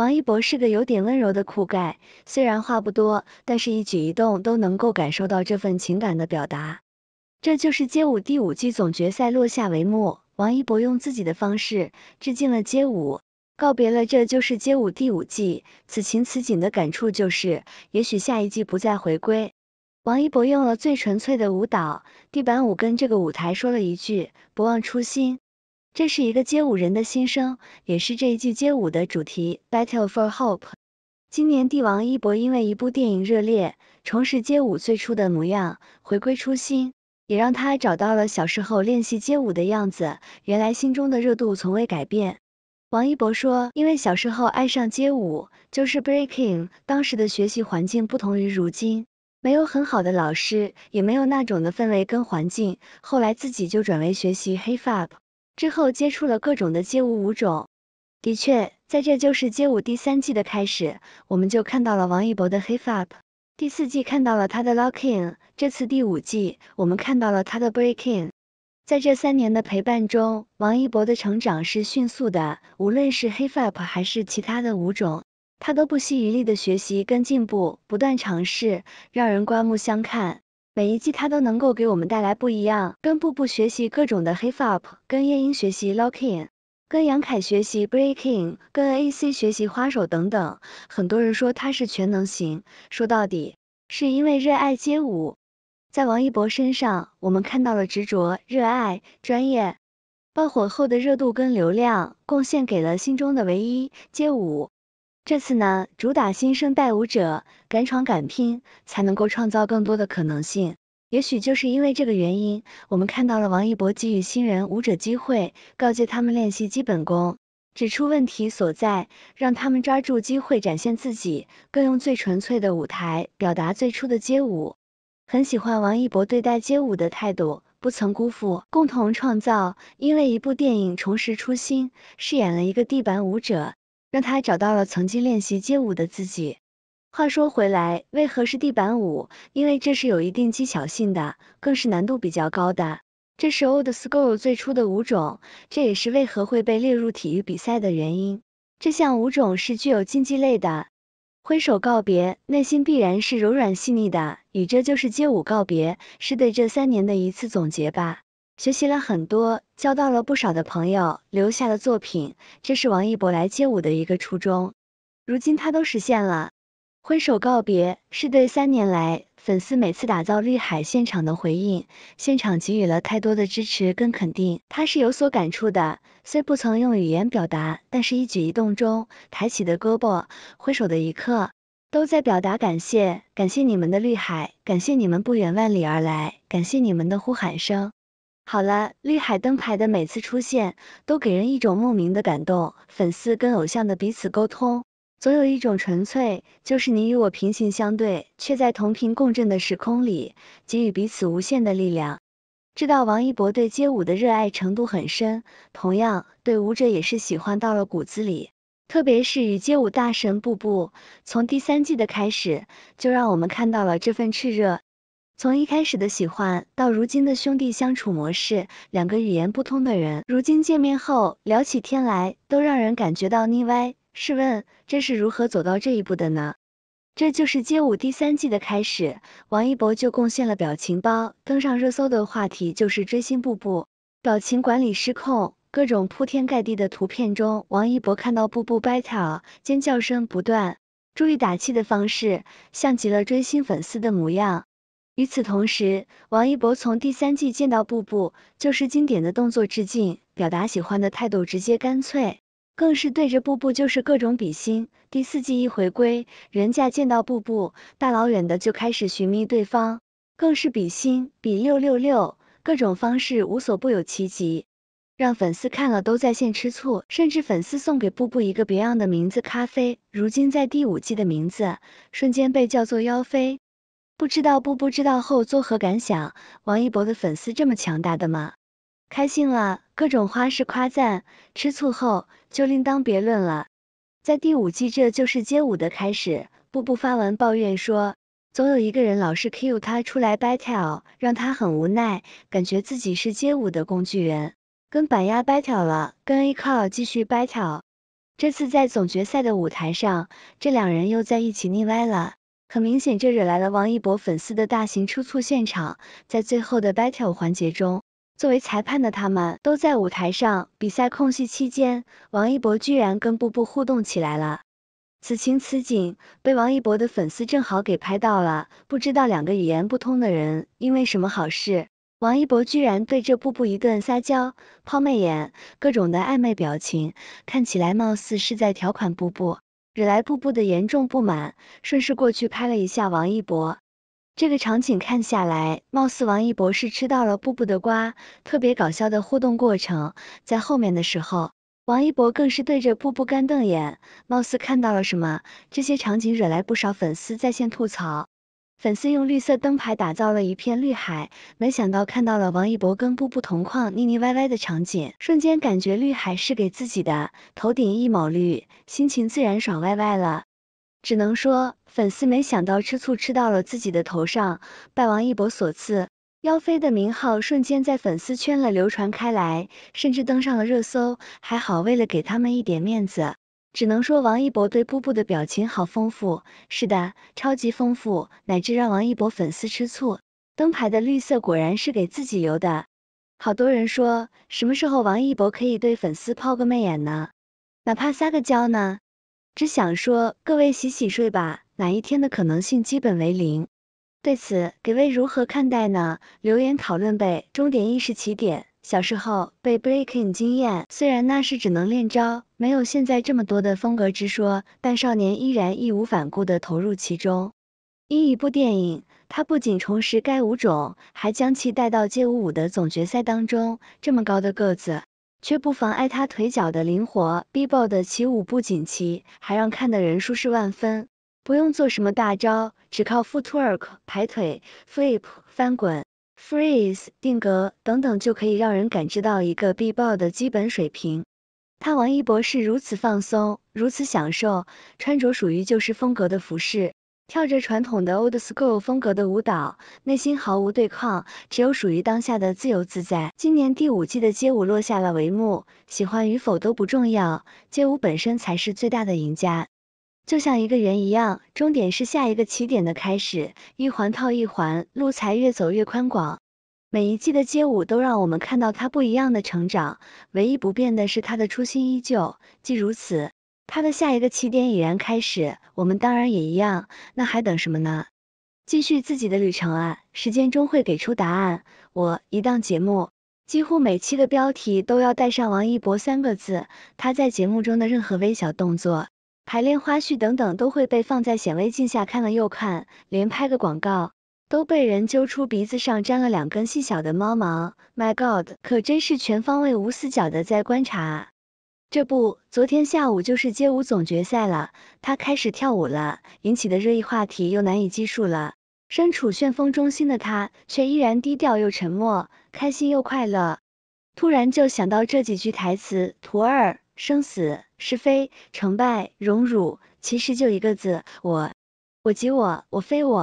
王一博是个有点温柔的酷盖，虽然话不多，但是一举一动都能够感受到这份情感的表达。这就是街舞第五季总决赛落下帷幕，王一博用自己的方式致敬了街舞，告别了这就是街舞第五季。此情此景的感触就是，也许下一季不再回归。王一博用了最纯粹的舞蹈，地板舞跟这个舞台说了一句：不忘初心。这是一个街舞人的心声，也是这一季街舞的主题。Battle for Hope。今年，帝王一博因为一部电影热烈，重拾街舞最初的模样，回归初心，也让他找到了小时候练习街舞的样子。原来心中的热度从未改变。王一博说，因为小时候爱上街舞，就是 Breaking。当时的学习环境不同于如今，没有很好的老师，也没有那种的氛围跟环境。后来自己就转为学习 Hip Hop。之后接触了各种的街舞舞种，的确，在这就是街舞第三季的开始，我们就看到了王一博的 hip hop。第四季看到了他的 locking，这次第五季，我们看到了他的 breaking。在这三年的陪伴中，王一博的成长是迅速的，无论是 hip hop 还是其他的舞种，他都不惜余力的学习跟进步，不断尝试，让人刮目相看。每一季他都能够给我们带来不一样，跟步步学习各种的 hip h o p 跟夜莺学习 locking，跟杨凯学习 breaking，跟 AC 学习花手等等。很多人说他是全能型，说到底是因为热爱街舞。在王一博身上，我们看到了执着、热爱、专业。爆火后的热度跟流量，贡献给了心中的唯一街舞。这次呢，主打新生代舞者，敢闯敢拼，才能够创造更多的可能性。也许就是因为这个原因，我们看到了王一博给予新人舞者机会，告诫他们练习基本功，指出问题所在，让他们抓住机会展现自己，更用最纯粹的舞台表达最初的街舞。很喜欢王一博对待街舞的态度，不曾辜负，共同创造。因为一部电影重拾初心，饰演了一个地板舞者。让他找到了曾经练习街舞的自己。话说回来，为何是地板舞？因为这是有一定技巧性的，更是难度比较高的。这是 old school 最初的舞种，这也是为何会被列入体育比赛的原因。这项舞种是具有竞技类的。挥手告别，内心必然是柔软细腻的。与这就是街舞告别，是对这三年的一次总结吧。学习了很多，交到了不少的朋友，留下了作品，这是王一博来街舞的一个初衷。如今他都实现了，挥手告别是对三年来粉丝每次打造绿海现场的回应，现场给予了太多的支持跟肯定，他是有所感触的。虽不曾用语言表达，但是一举一动中抬起的胳膊，挥手的一刻，都在表达感谢，感谢你们的绿海，感谢你们不远万里而来，感谢你们的呼喊声。好了，绿海灯牌的每次出现都给人一种莫名的感动。粉丝跟偶像的彼此沟通，总有一种纯粹，就是你与我平行相对，却在同频共振的时空里，给予彼此无限的力量。知道王一博对街舞的热爱程度很深，同样对舞者也是喜欢到了骨子里。特别是与街舞大神布布，从第三季的开始，就让我们看到了这份炽热。从一开始的喜欢到如今的兄弟相处模式，两个语言不通的人，如今见面后聊起天来都让人感觉到腻歪。试问这是如何走到这一步的呢？这就是街舞第三季的开始，王一博就贡献了表情包，登上热搜的话题就是追星。步步表情管理失控，各种铺天盖地的图片中，王一博看到步步 battle，尖叫声不断，注意打气的方式，像极了追星粉丝的模样。与此同时，王一博从第三季见到布布，就是经典的动作致敬，表达喜欢的态度直接干脆，更是对着布布就是各种比心。第四季一回归，人家见到布布，大老远的就开始寻觅对方，更是比心比六六六，各种方式无所不有其极，让粉丝看了都在线吃醋，甚至粉丝送给布布一个别样的名字“咖啡”。如今在第五季的名字瞬间被叫做“妖妃”。不知道步不知道后作何感想？王一博的粉丝这么强大的吗？开心了，各种花式夸赞；吃醋后就另当别论了。在第五季，这就是街舞的开始。步步发文抱怨说：“总有一个人老是 cue 他出来 battle，让他很无奈，感觉自己是街舞的工具人。”跟板鸭 battle 了，跟 A Call 继续 battle。这次在总决赛的舞台上，这两人又在一起腻歪了。很明显，这惹来了王一博粉丝的大型出错现场。在最后的 battle 环节中，作为裁判的他们都在舞台上。比赛空隙期间，王一博居然跟布布互动起来了。此情此景被王一博的粉丝正好给拍到了。不知道两个语言不通的人因为什么好事，王一博居然对这布布一顿撒娇、抛媚眼、各种的暧昧表情，看起来貌似是在调侃布布。惹来步步的严重不满，顺势过去拍了一下王一博。这个场景看下来，貌似王一博是吃到了步步的瓜，特别搞笑的互动过程。在后面的时候，王一博更是对着步步干瞪眼，貌似看到了什么。这些场景惹来不少粉丝在线吐槽。粉丝用绿色灯牌打造了一片绿海，没想到看到了王一博跟步步同框腻腻歪歪的场景，瞬间感觉绿海是给自己的，头顶一抹绿，心情自然爽歪歪了。只能说粉丝没想到吃醋吃到了自己的头上，拜王一博所赐，妖妃的名号瞬间在粉丝圈了流传开来，甚至登上了热搜。还好为了给他们一点面子。只能说王一博对布布的表情好丰富，是的，超级丰富，乃至让王一博粉丝吃醋。灯牌的绿色果然是给自己留的。好多人说，什么时候王一博可以对粉丝抛个媚眼呢？哪怕撒个娇呢？只想说，各位洗洗睡吧，哪一天的可能性基本为零。对此，各位如何看待呢？留言讨论呗，终点亦是起点。小时候被 Breaking 惊艳，虽然那时只能练招，没有现在这么多的风格之说，但少年依然义无反顾地投入其中。因一部电影，他不仅重拾该舞种，还将其带到街舞舞的总决赛当中。这么高的个子，却不妨碍他腿脚的灵活。B Ball 的起舞不仅奇，还让看的人舒适万分。不用做什么大招，只靠 Footwork、排腿、Flip、翻滚。freeze、定格等等，就可以让人感知到一个 b b o x 的基本水平。他王一博是如此放松，如此享受，穿着属于旧式风格的服饰，跳着传统的 old school 风格的舞蹈，内心毫无对抗，只有属于当下的自由自在。今年第五季的街舞落下了帷幕，喜欢与否都不重要，街舞本身才是最大的赢家。就像一个人一样，终点是下一个起点的开始，一环套一环，路才越走越宽广。每一季的街舞都让我们看到他不一样的成长，唯一不变的是他的初心依旧。既如此，他的下一个起点已然开始，我们当然也一样，那还等什么呢？继续自己的旅程啊！时间终会给出答案。我一档节目，几乎每期的标题都要带上王一博三个字，他在节目中的任何微小动作。排练花絮等等都会被放在显微镜下看了又看，连拍个广告都被人揪出鼻子上沾了两根细小的猫毛，My God，可真是全方位无死角的在观察啊！这不，昨天下午就是街舞总决赛了，他开始跳舞了，引起的热议话题又难以计数了。身处旋风中心的他，却依然低调又沉默，开心又快乐。突然就想到这几句台词，徒儿，生死是非成败荣辱，其实就一个字：我。我即我，我非我。